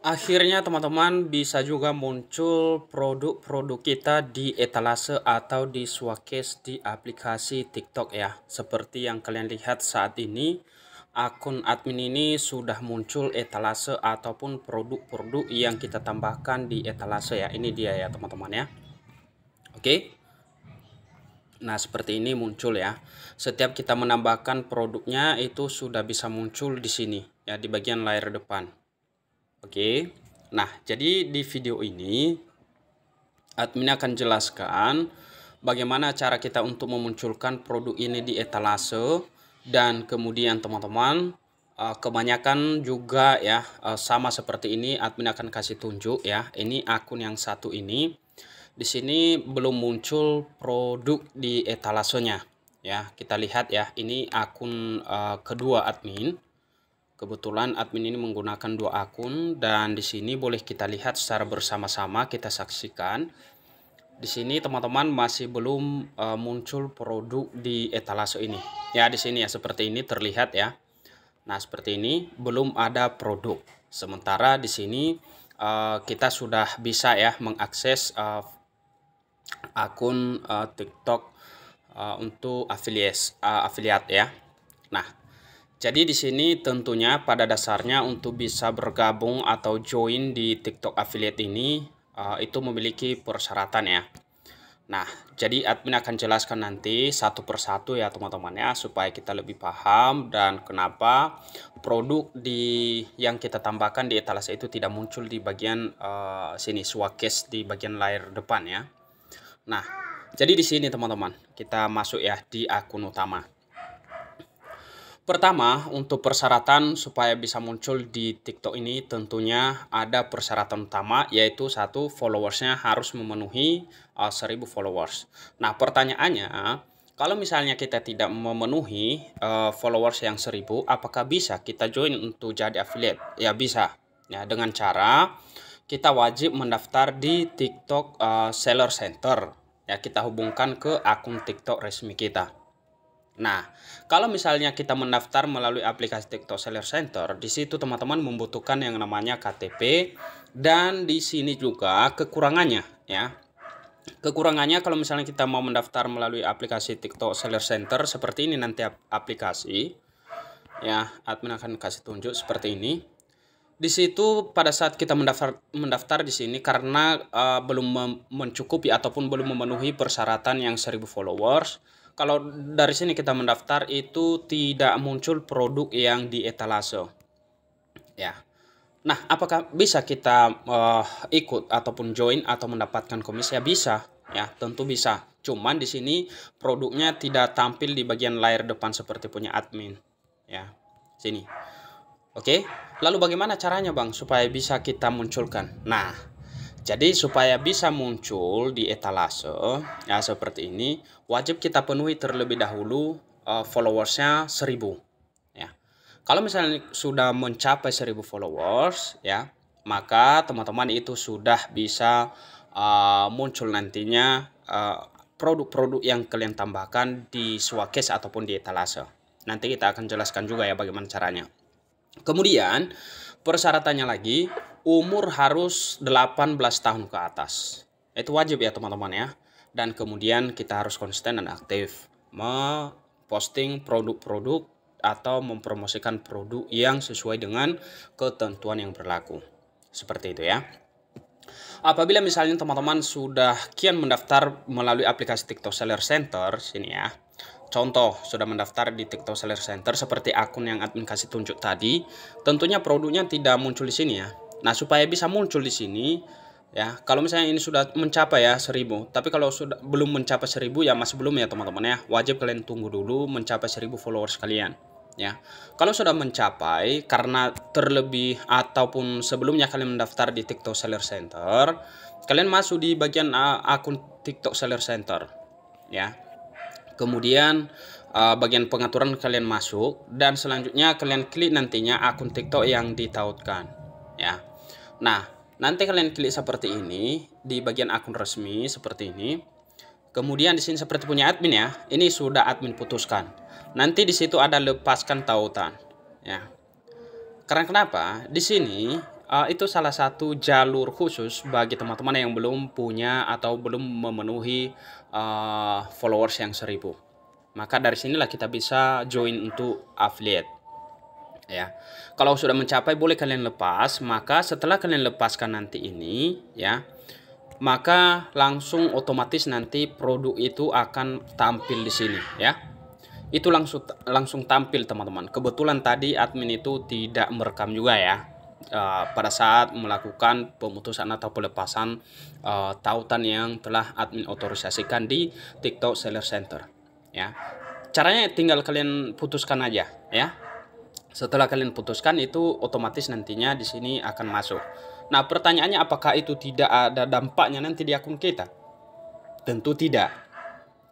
Akhirnya teman-teman bisa juga muncul produk-produk kita di etalase atau di showcase di aplikasi TikTok ya. Seperti yang kalian lihat saat ini, akun admin ini sudah muncul etalase ataupun produk-produk yang kita tambahkan di etalase ya. Ini dia ya teman-teman ya. Oke. Nah seperti ini muncul ya. Setiap kita menambahkan produknya itu sudah bisa muncul di sini ya di bagian layar depan. Oke. Nah, jadi di video ini admin akan jelaskan bagaimana cara kita untuk memunculkan produk ini di etalase dan kemudian teman-teman eh, kebanyakan juga ya eh, sama seperti ini admin akan kasih tunjuk ya ini akun yang satu ini di sini belum muncul produk di etalasenya ya kita lihat ya ini akun eh, kedua admin Kebetulan admin ini menggunakan dua akun dan di sini boleh kita lihat secara bersama-sama kita saksikan. Di sini teman-teman masih belum uh, muncul produk di etalase ini. Ya di sini ya seperti ini terlihat ya. Nah seperti ini belum ada produk. Sementara di sini uh, kita sudah bisa ya mengakses uh, akun uh, TikTok uh, untuk afiliasi, uh, afiliat ya. Nah jadi di sini tentunya pada dasarnya untuk bisa bergabung atau join di TikTok affiliate ini uh, itu memiliki persyaratan ya. Nah, jadi admin akan jelaskan nanti satu persatu ya teman-teman ya supaya kita lebih paham dan kenapa produk di yang kita tambahkan di etalase itu tidak muncul di bagian uh, sini swakes di bagian layar depan ya. Nah, jadi di sini teman-teman kita masuk ya di akun utama. Pertama, untuk persyaratan supaya bisa muncul di TikTok ini tentunya ada persyaratan utama yaitu satu followersnya harus memenuhi uh, 1000 followers. Nah pertanyaannya, kalau misalnya kita tidak memenuhi uh, followers yang 1000, apakah bisa kita join untuk jadi affiliate? Ya bisa. Ya dengan cara kita wajib mendaftar di TikTok uh, Seller Center. Ya kita hubungkan ke akun TikTok resmi kita. Nah, kalau misalnya kita mendaftar melalui aplikasi TikTok Seller Center, di situ teman-teman membutuhkan yang namanya KTP dan di sini juga kekurangannya ya. Kekurangannya kalau misalnya kita mau mendaftar melalui aplikasi TikTok Seller Center seperti ini nanti aplikasi ya, admin akan kasih tunjuk seperti ini. Di situ pada saat kita mendaftar mendaftar di sini karena uh, belum mencukupi ataupun belum memenuhi persyaratan yang 1000 followers kalau dari sini kita mendaftar itu tidak muncul produk yang di etalase. Ya. Nah, apakah bisa kita uh, ikut ataupun join atau mendapatkan komisi? Ya bisa, ya tentu bisa. Cuman di sini produknya tidak tampil di bagian layar depan seperti punya admin. Ya, sini. Oke, lalu bagaimana caranya bang supaya bisa kita munculkan? Nah, jadi supaya bisa muncul di etalase ya seperti ini, wajib kita penuhi terlebih dahulu uh, followersnya seribu. ya. Kalau misalnya sudah mencapai seribu followers ya, maka teman-teman itu sudah bisa uh, muncul nantinya eh, produk-produk uh, yang kalian tambahkan di swakes ataupun di etalase. Nanti kita akan jelaskan juga ya bagaimana caranya. Kemudian persyaratannya lagi umur harus 18 tahun ke atas. Itu wajib ya teman-teman ya. Dan kemudian kita harus konsisten dan aktif memposting produk-produk atau mempromosikan produk yang sesuai dengan ketentuan yang berlaku. Seperti itu ya. Apabila misalnya teman-teman sudah kian mendaftar melalui aplikasi TikTok Seller Center sini ya. Contoh, sudah mendaftar di TikTok Seller Center seperti akun yang admin kasih tunjuk tadi, tentunya produknya tidak muncul di sini ya. Nah, supaya bisa muncul di sini ya, kalau misalnya ini sudah mencapai ya 1000, tapi kalau sudah belum mencapai seribu ya masih belum ya teman-teman ya. Wajib kalian tunggu dulu mencapai seribu followers kalian ya. Kalau sudah mencapai karena terlebih ataupun sebelumnya kalian mendaftar di TikTok Seller Center, kalian masuk di bagian uh, akun TikTok Seller Center ya. Kemudian uh, bagian pengaturan kalian masuk dan selanjutnya kalian klik nantinya akun TikTok yang ditautkan ya. Nah, nanti kalian klik seperti ini di bagian akun resmi seperti ini. Kemudian di sini seperti punya admin ya. Ini sudah admin putuskan. Nanti di situ ada lepaskan tautan ya. Karena kenapa? Di sini uh, itu salah satu jalur khusus bagi teman-teman yang belum punya atau belum memenuhi uh, followers yang seribu. Maka dari sinilah kita bisa join untuk affiliate ya. Kalau sudah mencapai boleh kalian lepas, maka setelah kalian lepaskan nanti ini ya, maka langsung otomatis nanti produk itu akan tampil di sini ya. Itu langsung langsung tampil teman-teman. Kebetulan tadi admin itu tidak merekam juga ya. Uh, pada saat melakukan pemutusan atau pelepasan uh, tautan yang telah admin otorisasikan di TikTok Seller Center ya caranya tinggal kalian putuskan aja ya setelah kalian putuskan itu otomatis nantinya di sini akan masuk. Nah pertanyaannya apakah itu tidak ada dampaknya nanti di akun kita? Tentu tidak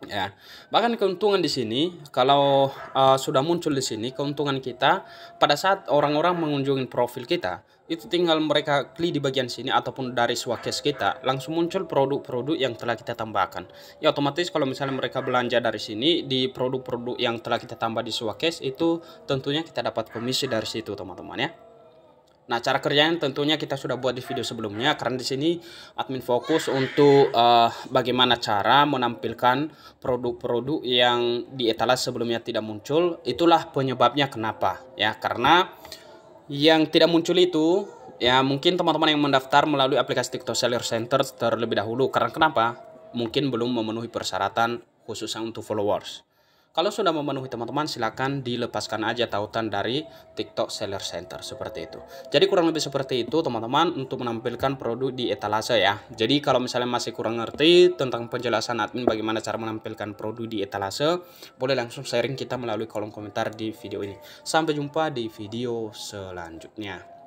ya bahkan keuntungan di sini kalau uh, sudah muncul di sini keuntungan kita pada saat orang-orang mengunjungi profil kita itu tinggal mereka klik di bagian sini ataupun dari swakes kita langsung muncul produk-produk yang telah kita tambahkan ya otomatis kalau misalnya mereka belanja dari sini di produk-produk yang telah kita tambah di swakes itu tentunya kita dapat komisi dari situ teman-teman ya Nah, cara kerjanya tentunya kita sudah buat di video sebelumnya karena di sini admin fokus untuk uh, bagaimana cara menampilkan produk-produk yang di etalase sebelumnya tidak muncul. Itulah penyebabnya kenapa ya. Karena yang tidak muncul itu ya mungkin teman-teman yang mendaftar melalui aplikasi TikTok Seller Center terlebih dahulu karena kenapa? Mungkin belum memenuhi persyaratan khususnya untuk followers. Kalau sudah memenuhi teman-teman silahkan dilepaskan aja tautan dari TikTok Seller Center seperti itu. Jadi kurang lebih seperti itu teman-teman untuk menampilkan produk di etalase ya. Jadi kalau misalnya masih kurang ngerti tentang penjelasan admin bagaimana cara menampilkan produk di etalase, boleh langsung sharing kita melalui kolom komentar di video ini. Sampai jumpa di video selanjutnya.